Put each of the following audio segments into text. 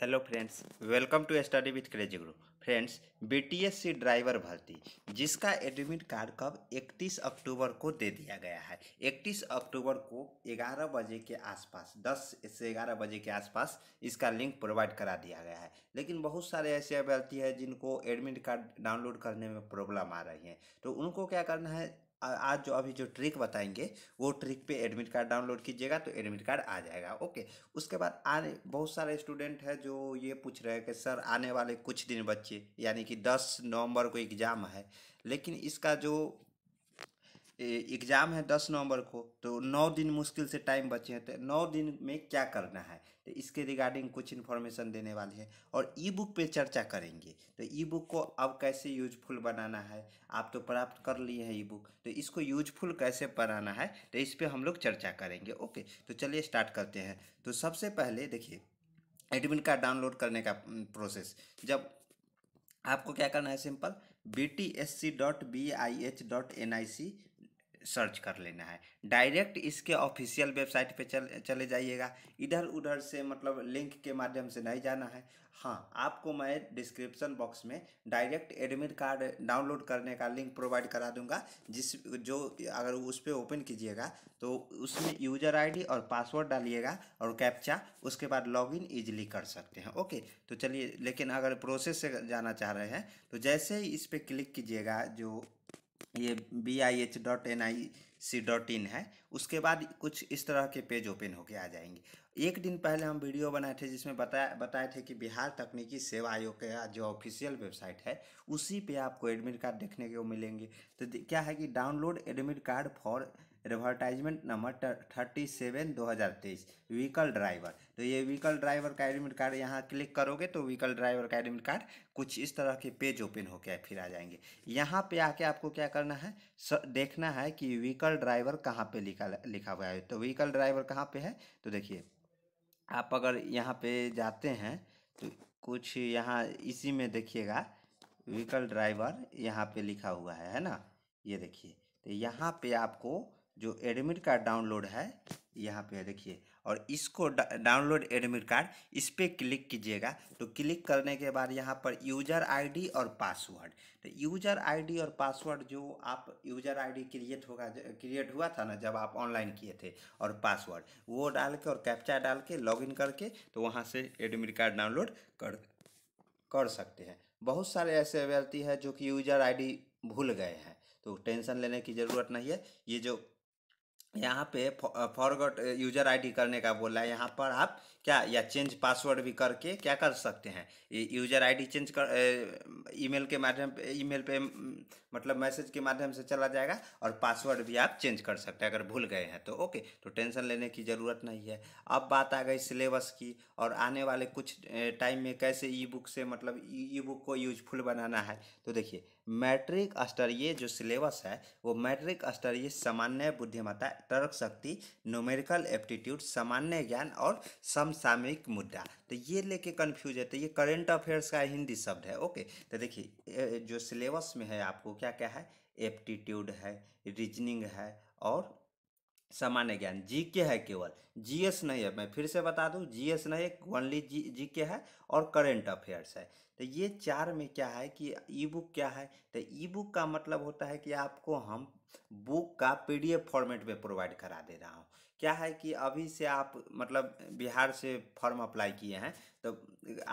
hello friends welcome to study with crazy Guru friends BTSC driver भर्ती जिसका admit card कब 31 अक्टूबर को दे दिया गया है 31 अक्टूबर को 11 बजे के आसपास 10 से 11 बजे के आसपास इसका लिंक प्रोवाइड करा दिया गया है लेकिन बहुत सारे ऐसे अभ्यर्थी हैं जिनको एडमिट कार्ड डाउनलोड करने में प्रॉब्लम आ रही है तो उनको क्या करना है आज जो अभी जो ट्रिक बताएंगे वो ट्रिक पे एडमिट कार्ड डाउनलोड कीजिएगा तो एडमिट कार्ड आ जाएगा ओके उसके बाद आने बहुत सारे स्टूडेंट हैं जो ये पूछ रहे हैं कि सर आने वाले कुछ दिन बच्चे यानी कि दस नवंबर को एग्ज़ाम है लेकिन इसका जो एग्ज़ाम है दस नवंबर को तो नौ दिन मुश्किल से टाइम बचे हैं तो नौ दिन में क्या करना है तो इसके रिगार्डिंग कुछ इन्फॉर्मेशन देने वाले हैं और ई बुक पर चर्चा करेंगे तो ई बुक को अब कैसे यूजफुल बनाना है आप तो प्राप्त कर लिए हैं ई बुक तो इसको यूजफुल कैसे बनाना है तो इस पर हम लोग चर्चा करेंगे ओके तो चलिए स्टार्ट करते हैं तो सबसे पहले देखिए एडमिट कार्ड डाउनलोड करने का प्रोसेस जब आपको क्या करना है simple B T S C dot B I H dot N I C search कर लेना है डायरेक्ट इसके ऑफिशियल वेबसाइट पे चल चले जाइएगा इधर उधर से मतलब लिंक के माध्यम से नहीं जाना है हाँ आपको मैं डिस्क्रिप्शन बॉक्स में डायरेक्ट एडमिट कार्ड डाउनलोड करने का लिंक प्रोवाइड करा दूंगा जिस जो अगर उस पर ओपन कीजिएगा तो उसमें यूजर आईडी और पासवर्ड डालिएगा और कैप्चा उसके बाद लॉगिन इजीली कर सकते हैं ओके तो चलिए लेकिन अगर प्रोसेस से जाना चाह रहे हैं तो जैसे ही इस पर क्लिक कीजिएगा जो ये B I H dot N I C dot in है उसके बाद कुछ इस तरह के पेज ओपन होके आ जाएंगे एक दिन पहले हम वीडियो बनाए थे जिसमें बताया बताए थे कि बिहार तकनीकी सेवा आयोग का जो ऑफिशियल वेबसाइट है उसी पे आपको एडमिट कार्ड देखने को मिलेंगे तो क्या है कि download admit card for advertisement number thirty seven दो हज़ार तेईस व्हीकल ड्राइवर तो ये व्हीकल ड्राइवर का एडमिट कार्ड यहाँ क्लिक करोगे तो व्हीकल ड्राइवर का एडमिट कार्ड कुछ इस तरह के पेज ओपन हो गया फिर आ जाएंगे यहाँ पे आके आपको क्या करना है देखना है कि व्हीकल ड्राइवर कहाँ पे लिखा लिखा हुआ है तो व्हीकल ड्राइवर कहाँ पर है तो देखिए आप अगर यहाँ पर जाते हैं तो कुछ यहाँ इसी में देखिएगा व्हीकल ड्राइवर यहाँ पे लिखा हुआ है है ना ये देखिए तो यहाँ पे आपको जो एडमिट कार्ड डाउनलोड है यहाँ पे देखिए और इसको डाउनलोड एडमिट कार्ड इस पर क्लिक कीजिएगा तो क्लिक करने के बाद यहाँ पर यूजर आईडी और पासवर्ड तो यूजर आईडी और पासवर्ड जो आप यूजर आईडी क्रिएट होगा क्रिएट हुआ था ना जब आप ऑनलाइन किए थे और पासवर्ड वो डाल के और कैप्चा डाल के लॉगिन करके तो वहाँ से एडमिट कार्ड डाउनलोड कर कर सकते हैं बहुत सारे ऐसे व्यक्ति हैं जो कि यूजर आई भूल गए हैं तो टेंशन लेने की ज़रूरत नहीं है ये जो यहाँ पे फॉरगॉट यूजर आईडी करने का बोला है यहाँ पर आप क्या या चेंज पासवर्ड भी करके क्या कर सकते हैं यूजर आईडी चेंज कर ईमेल के माध्यम ईमेल पे मतलब मैसेज के माध्यम से चला जाएगा और पासवर्ड भी आप चेंज कर सकते हैं अगर भूल गए हैं तो ओके तो टेंशन लेने की ज़रूरत नहीं है अब बात आ गई सिलेबस की और आने वाले कुछ टाइम में कैसे ई बुक से मतलब ई e-, बुक को यूजफुल बनाना है तो देखिए मैट्रिक स्तरीय जो सिलेबस है वो मैट्रिक स्तरीय सामान्य बुद्धिमत्ता तर्क शक्ति न्यूमेरिकल एप्टीट्यूड सामान्य ज्ञान और समसामयिक मुद्दा तो ये लेके कंफ्यूज है तो ये करेंट अफेयर्स का हिंदी शब्द है ओके तो देखिए जो सिलेबस में है आपको क्या क्या है एप्टीट्यूड है रीजनिंग है और सामान्य ज्ञान जी के है केवल जीएस नहीं है मैं फिर से बता दूं जीएस नहीं है ओनली जी जी के है और करेंट अफेयर्स है तो ये चार में क्या है कि ई बुक क्या है तो ई बुक का मतलब होता है कि आपको हम बुक का पीडीएफ फॉर्मेट में प्रोवाइड करा दे रहा हूँ क्या है कि अभी से आप मतलब बिहार से फॉर्म अप्लाई किए हैं तो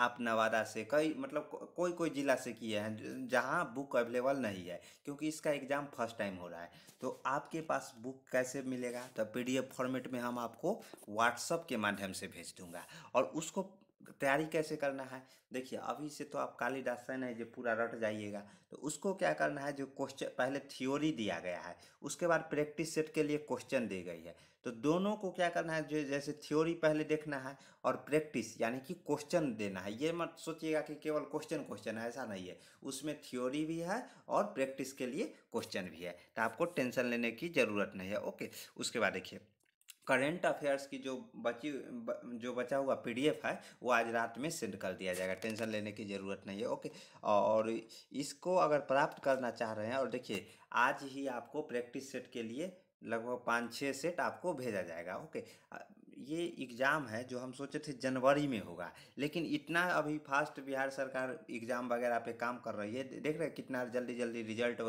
आप नवादा से कई मतलब को, कोई कोई ज़िला से किए हैं जहाँ बुक अवेलेबल नहीं है क्योंकि इसका एग्ज़ाम फर्स्ट टाइम हो रहा है तो आपके पास बुक कैसे मिलेगा तो पी फॉर्मेट में हम आपको व्हाट्सअप के माध्यम से भेज दूँगा और उसको तैयारी कैसे करना है देखिए अभी से तो आप कालीदास है जो पूरा रट जाइएगा तो उसको क्या करना है जो क्वेश्चन पहले थ्योरी दिया गया है उसके बाद प्रैक्टिस सेट के लिए क्वेश्चन दी गई है तो दोनों को क्या करना है जो जैसे थ्योरी पहले देखना है और प्रैक्टिस यानी कि क्वेश्चन देना है ये मत सोचिएगा कि केवल क्वेश्चन क्वेश्चन है ऐसा नहीं है उसमें थ्योरी भी है और प्रैक्टिस के लिए क्वेश्चन भी है तो आपको टेंशन लेने की ज़रूरत नहीं है ओके उसके बाद देखिए करेंट अफेयर्स की जो बची जो बचा हुआ पीडीएफ है वो आज रात में सेंड कर दिया जाएगा टेंशन लेने की ज़रूरत नहीं है ओके और इसको अगर प्राप्त करना चाह रहे हैं और देखिए आज ही आपको प्रैक्टिस सेट के लिए लगभग पाँच छः सेट आपको भेजा जाएगा ओके ये एग्ज़ाम है जो हम सोचे थे जनवरी में होगा लेकिन इतना अभी फास्ट बिहार सरकार एग्ज़ाम वगैरह पे काम कर रही है देख रहे हैं कितना जल्दी जल्दी रिजल्ट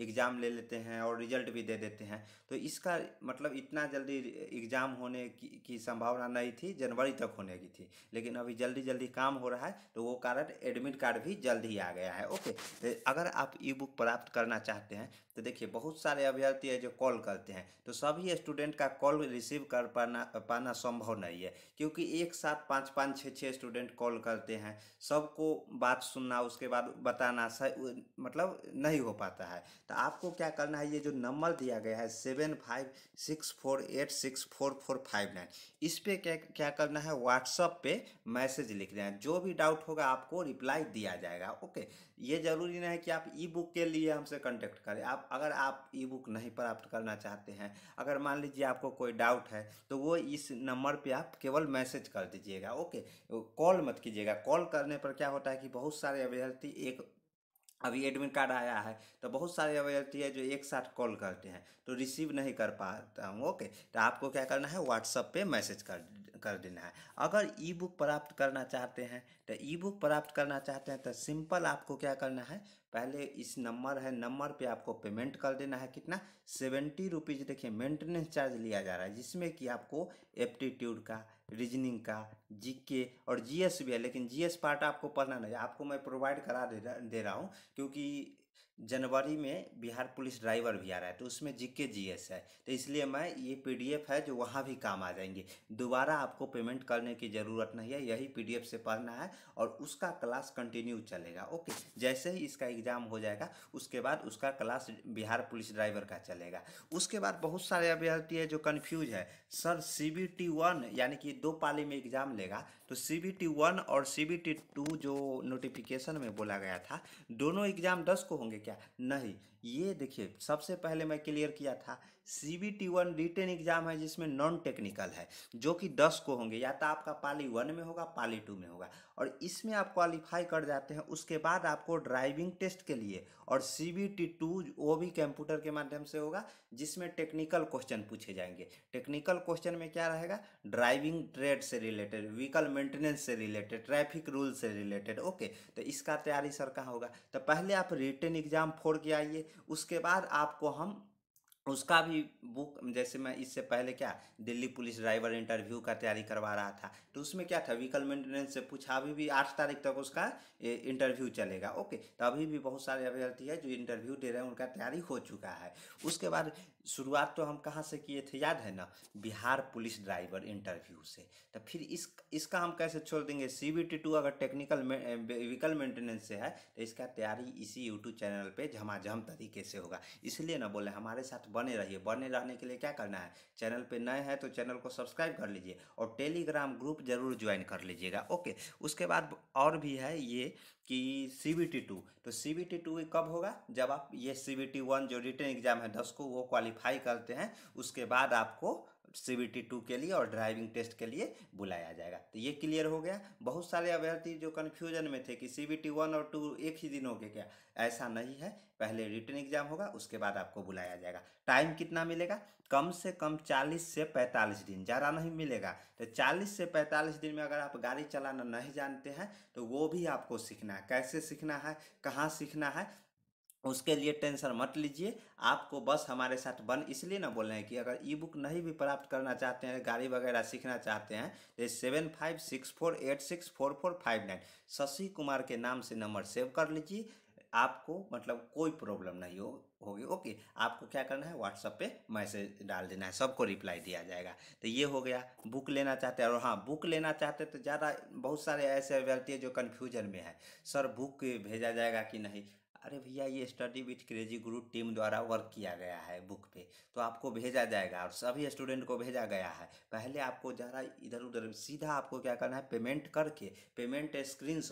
एग्ज़ाम ले लेते हैं और रिजल्ट भी दे देते हैं तो इसका मतलब इतना जल्दी एग्ज़ाम होने की, की संभावना नहीं थी जनवरी तक होने की थी लेकिन अभी जल्दी जल्दी काम हो रहा है तो वो कारण एडमिट कार्ड भी जल्द ही आ गया है ओके तो अगर आप ई बुक प्राप्त करना चाहते हैं तो देखिए बहुत सारे अभ्यर्थी है जो कॉल करते हैं तो सभी स्टूडेंट का कॉल रिसीव कर पाना पाना करना संभव नहीं है क्योंकि एक साथ पाँच पाँच छः छः स्टूडेंट कॉल करते हैं सबको बात सुनना उसके बाद बताना सह, मतलब नहीं हो पाता है तो आपको क्या करना है ये जो नंबर दिया गया है seven five six four eight six four four five nine इस पर क्या क्या करना है व्हाट्सअप पे मैसेज लिख देना जो भी डाउट होगा आपको रिप्लाई दिया जाएगा ओके ये ज़रूरी नहीं है कि आप ई बुक के लिए हमसे कॉन्टेक्ट करें आप अगर आप ई बुक नहीं प्राप्त करना चाहते हैं अगर मान लीजिए आपको कोई डाउट है तो वो इस नंबर पे आप केवल मैसेज कर दीजिएगा ओके कॉल मत कीजिएगा कॉल करने पर क्या होता है कि बहुत सारे अभ्यर्थी एक अभी एडमिट कार्ड आया है तो बहुत सारे अभ्यर्थी है जो एक साथ कॉल करते हैं तो रिसीव नहीं कर पाता हूँ ओके तो आपको क्या करना है व्हाट्सअप पे मैसेज कर कर देना है अगर ई बुक प्राप्त करना चाहते हैं तो ई बुक प्राप्त करना चाहते हैं तो सिंपल आपको क्या करना है पहले इस नंबर है नंबर पे आपको पेमेंट कर देना है कितना सेवेंटी रुपीज़ देखिए मेंटेनेंस चार्ज लिया जा रहा है जिसमें कि आपको एप्टीट्यूड का रीजनिंग का जीके और जीएस भी है लेकिन जीएस पार्ट आपको पढ़ना नहीं आपको मैं प्रोवाइड करा दे रहा हूँ क्योंकि जनवरी में बिहार पुलिस ड्राइवर भी आ रहा है तो उसमें जीके जीएस है तो इसलिए मैं ये पीडीएफ है जो वहाँ भी काम आ जाएंगे दोबारा आपको पेमेंट करने की ज़रूरत नहीं है यही पीडीएफ से पढ़ना है और उसका क्लास कंटिन्यू चलेगा ओके जैसे ही इसका एग्ज़ाम हो जाएगा उसके बाद उसका क्लास बिहार पुलिस ड्राइवर का चलेगा उसके बाद बहुत सारे अभ्यर्थी है जो कन्फ्यूज है सर सी यानी कि दो पाली में एग्ज़ाम लेगा तो सी बी टी वन और सी बी टी टू जो नोटिफिकेशन में बोला गया था दोनों एग्जाम दस को होंगे क्या नहीं ये देखिए सबसे पहले मैं क्लियर किया था C B T one written exam है जिसमें नॉन टेक्निकल है जो कि दस को होंगे या तो आपका पाली वन में होगा पाली टू में होगा और इसमें आप क्वालिफाई कर जाते हैं उसके बाद आपको ड्राइविंग टेस्ट के लिए और सी बी टी टू वो भी कंप्यूटर के माध्यम से होगा जिसमें टेक्निकल क्वेश्चन पूछे जाएंगे टेक्निकल क्वेश्चन में क्या रहेगा ड्राइविंग ट्रेड से रिलेटेड व्हीकल मेंटेनेंस से रिलेटेड ट्रैफिक रूल से रिलेटेड ओके तो इसका तैयारी सर कहाँ होगा तो पहले आप रिटर्न एग्जाम फोड़ के आइए उसके बाद आपको हम उसका भी बुक जैसे मैं इससे पहले क्या दिल्ली पुलिस ड्राइवर इंटरव्यू का तैयारी करवा रहा था तो उसमें क्या था व्हीकल मेंटेनेंस से पूछा अभी भी आठ तारीख तक उसका इंटरव्यू चलेगा ओके तो अभी भी बहुत सारे अभ्यर्थी है जो इंटरव्यू दे रहे हैं उनका तैयारी हो चुका है उसके बाद शुरुआत तो हम कहाँ से किए थे याद है ना बिहार पुलिस ड्राइवर इंटरव्यू से तो फिर इस इसका हम कैसे छोड़ देंगे सी बी टी टू अगर टेक्निकल व्हीकल मेंटेनेंस से है तो इसका तैयारी इसी यूट्यूब चैनल पे झमाझम तरीके से होगा इसलिए ना बोले हमारे साथ बने रहिए बने रहने के लिए क्या करना है चैनल पर नए हैं तो चैनल को सब्सक्राइब कर लीजिए और टेलीग्राम ग्रुप जरूर ज्वाइन कर लीजिएगा ओके उसके बाद और भी है ये कि सी बी टी टू तो सी बी टी टू कब होगा जब आप ये सी बी टी वन जो रिटर्न एग्जाम है दस को वो क्वालिफाई करते हैं उसके बाद आपको सी के लिए और ड्राइविंग टेस्ट के लिए बुलाया जाएगा तो ये क्लियर हो गया बहुत सारे अभ्यर्थी जो कन्फ्यूजन में थे कि सी बी वन और टू एक ही दिन हो गया क्या ऐसा नहीं है पहले रिटर्न एग्जाम होगा उसके बाद आपको बुलाया जाएगा टाइम कितना मिलेगा कम से कम चालीस से पैंतालीस दिन ज़्यादा नहीं मिलेगा तो चालीस से पैंतालीस दिन में अगर आप गाड़ी चलाना नहीं जानते हैं तो वो भी आपको सीखना है कैसे सीखना है कहाँ सीखना है उसके लिए टेंशन मत लीजिए आपको बस हमारे साथ बन इसलिए ना बोल रहे हैं कि अगर ई बुक नहीं भी प्राप्त करना चाहते हैं गाड़ी वगैरह सीखना चाहते हैं तो seven five six four eight six four four five nine Shashi Kumar के नाम से नंबर सेव कर लीजिए आपको मतलब कोई प्रॉब्लम नहीं हो होगी ओके आपको क्या करना है व्हाट्सअप पे मैसेज डाल देना है सबको रिप्लाई दिया जाएगा तो ये हो गया बुक लेना चाहते हैं और हाँ बुक लेना चाहते हैं तो ज़्यादा बहुत सारे ऐसे व्यक्ति हैं जो कन्फ्यूजन में है सर बुक भेजा जाएगा कि नहीं अरे भैया ये study with crazy Guru team द्वारा वर्क किया गया है बुक पे तो आपको भेजा जाएगा और सभी स्टूडेंट को भेजा गया है पहले आपको जरा इधर उधर सीधा आपको क्या करना है पेमेंट करके पेमेंट स्क्रीन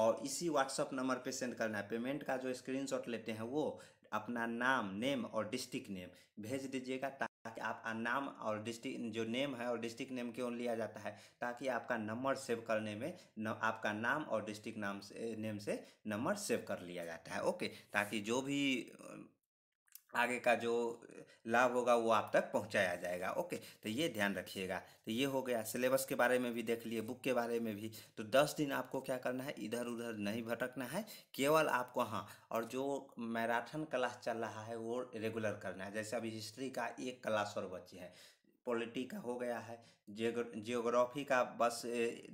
और इसी व्हाट्सअप नंबर पर सेंड करना है पेमेंट का जो स्क्रीन लेते हैं वो अपना नाम नेम और डिस्ट्रिक्ट नेम भेज दीजिएगा ताकि आपका नाम और डिस्ट्रिक्ट जो नेम है और डिस्ट्रिक्ट नेम क्यों लिया जाता है ताकि आपका नंबर सेव करने में न, आपका नाम और डिस्ट्रिक्ट नाम से नेम से नंबर सेव कर लिया जाता है ओके ताकि जो भी आगे का जो लाभ होगा वो आप तक पहुंचाया जाएगा ओके तो ये ध्यान रखिएगा तो ये हो गया सिलेबस के बारे में भी देख लिए बुक के बारे में भी तो दस दिन आपको क्या करना है इधर उधर नहीं भटकना है केवल आपको हाँ और जो मैराथन क्लास चल रहा है वो रेगुलर करना है जैसे अभी हिस्ट्री का एक क्लास और बची है पॉलिटी का हो गया है जियोग्राफी का बस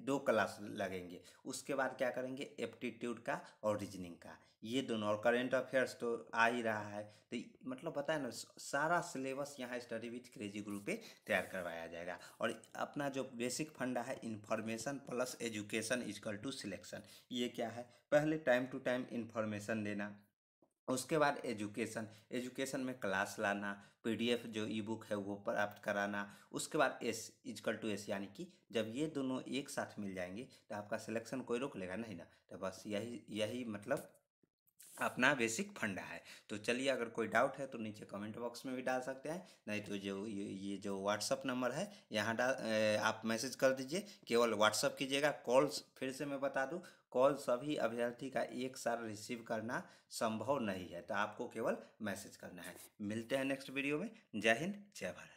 दो क्लास लगेंगे उसके बाद क्या करेंगे एप्टीट्यूड का और रीजनिंग का ये दोनों और करेंट अफेयर्स तो आ ही रहा है तो मतलब बताए ना सारा सिलेबस यहाँ स्टडी विथ क्रेजी ग्रुप पे तैयार करवाया जाएगा और अपना जो बेसिक फंडा है information plus education equal to selection ये क्या है पहले टाइम टू टाइम इन्फॉर्मेशन देना उसके बाद एजुकेशन एजुकेशन में क्लास लाना पीडीएफ जो ई बुक है वो प्राप्त कराना उसके बाद एस इजकल टू एस यानी कि जब ये दोनों एक साथ मिल जाएंगे तो आपका सिलेक्शन कोई रोक लेगा नहीं ना तो बस यही यही मतलब अपना बेसिक फंडा है तो चलिए अगर कोई डाउट है तो नीचे कमेंट बॉक्स में भी डाल सकते हैं नहीं तो जो ये, ये जो व्हाट्सअप नंबर है यहाँ डाल आप मैसेज कर दीजिए केवल व्हाट्सअप कीजिएगा कॉल्स फिर से मैं बता दूँ कॉल सभी अभ्यर्थी का एक साथ रिसीव करना संभव नहीं है तो आपको केवल मैसेज करना है मिलते हैं नेक्स्ट वीडियो में जय हिंद जय भारत